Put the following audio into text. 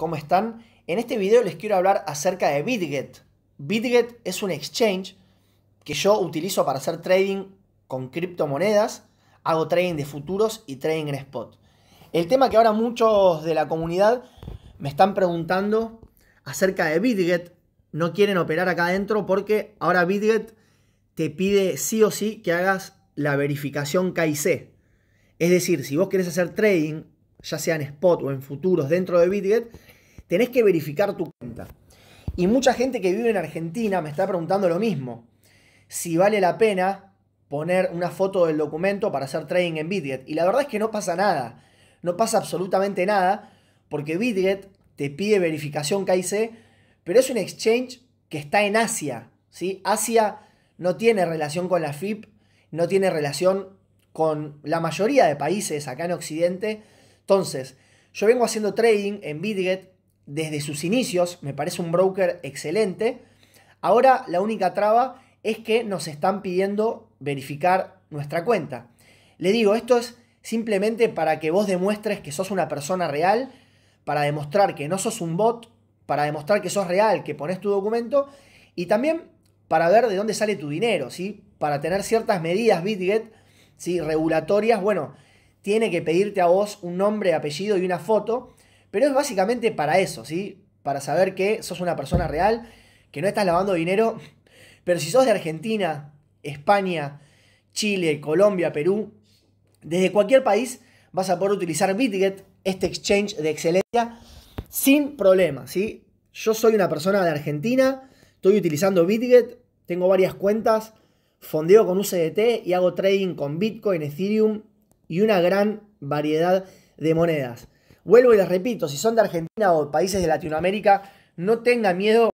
¿cómo están? En este video les quiero hablar acerca de BitGet. BitGet es un exchange que yo utilizo para hacer trading con criptomonedas, hago trading de futuros y trading en spot. El tema que ahora muchos de la comunidad me están preguntando acerca de BitGet, no quieren operar acá adentro porque ahora BitGet te pide sí o sí que hagas la verificación KIC. Es decir, si vos querés hacer trading ya sea en spot o en futuros dentro de BitGet, tenés que verificar tu cuenta. Y mucha gente que vive en Argentina me está preguntando lo mismo. Si vale la pena poner una foto del documento para hacer trading en BitGet. Y la verdad es que no pasa nada. No pasa absolutamente nada porque BitGet te pide verificación KIC, pero es un exchange que está en Asia. ¿sí? Asia no tiene relación con la FIP, no tiene relación con la mayoría de países acá en Occidente entonces, yo vengo haciendo trading en Bitget desde sus inicios, me parece un broker excelente. Ahora la única traba es que nos están pidiendo verificar nuestra cuenta. Le digo, esto es simplemente para que vos demuestres que sos una persona real, para demostrar que no sos un bot, para demostrar que sos real, que pones tu documento y también para ver de dónde sale tu dinero, ¿sí? Para tener ciertas medidas Bitget, ¿sí? Regulatorias, bueno, tiene que pedirte a vos un nombre, apellido y una foto, pero es básicamente para eso, ¿sí? Para saber que sos una persona real, que no estás lavando dinero, pero si sos de Argentina, España, Chile, Colombia, Perú, desde cualquier país vas a poder utilizar Bitget, este exchange de excelencia, sin problema, ¿sí? Yo soy una persona de Argentina, estoy utilizando Bitget, tengo varias cuentas, fondeo con UCDT y hago trading con Bitcoin, Ethereum y una gran variedad de monedas. Vuelvo y les repito, si son de Argentina o países de Latinoamérica, no tengan miedo